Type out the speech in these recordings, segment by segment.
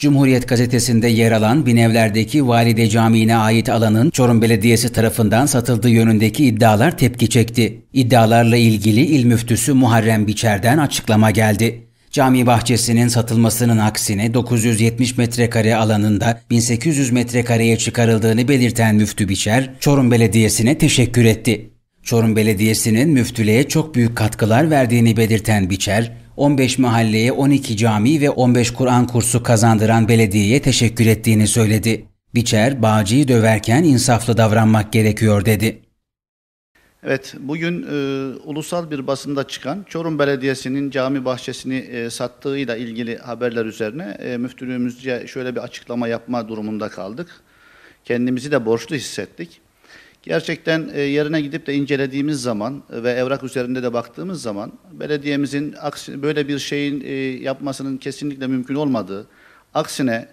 Cumhuriyet gazetesinde yer alan Binevler'deki Valide Camii'ne ait alanın Çorum Belediyesi tarafından satıldığı yönündeki iddialar tepki çekti. İddialarla ilgili il müftüsü Muharrem Biçer'den açıklama geldi. Cami bahçesinin satılmasının aksine 970 metrekare alanında 1800 metrekareye çıkarıldığını belirten Müftü Biçer, Çorum Belediyesi'ne teşekkür etti. Çorum Belediyesi'nin müftülüğe çok büyük katkılar verdiğini belirten Biçer, 15 mahalleye 12 cami ve 15 Kur'an kursu kazandıran belediyeye teşekkür ettiğini söyledi. Biçer, Bağcı'yı döverken insaflı davranmak gerekiyor dedi. Evet, bugün e, ulusal bir basında çıkan Çorum Belediyesi'nin cami bahçesini e, sattığıyla ilgili haberler üzerine e, müftülüğümüzce şöyle bir açıklama yapma durumunda kaldık. Kendimizi de borçlu hissettik. Gerçekten e, yerine gidip de incelediğimiz zaman e, ve evrak üzerinde de baktığımız zaman belediyemizin böyle bir şeyin e, yapmasının kesinlikle mümkün olmadığı, aksine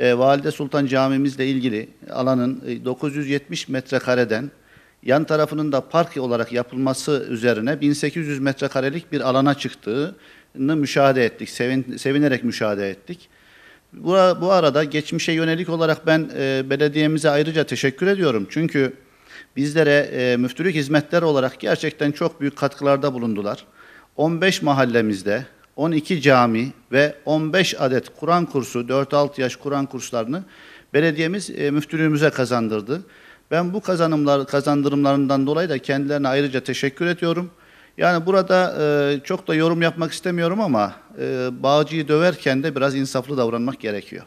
Valide Sultan Camimizle ilgili alanın 970 metrekareden yan tarafının da park olarak yapılması üzerine 1800 metrekarelik bir alana çıktığını müşahede ettik, sevin, sevinerek müşahede ettik. Bu, bu arada geçmişe yönelik olarak ben e, belediyemize ayrıca teşekkür ediyorum. Çünkü bizlere e, müftülük hizmetleri olarak gerçekten çok büyük katkılarda bulundular. 15 mahallemizde 12 cami ve 15 adet Kur'an kursu, 4-6 yaş Kur'an kurslarını belediyemiz e, müftülüğümüze kazandırdı. Ben bu kazanımlar kazandırımlarından dolayı da kendilerine ayrıca teşekkür ediyorum. Yani burada e, çok da yorum yapmak istemiyorum ama e, bağcıyı döverken de biraz insaflı davranmak gerekiyor.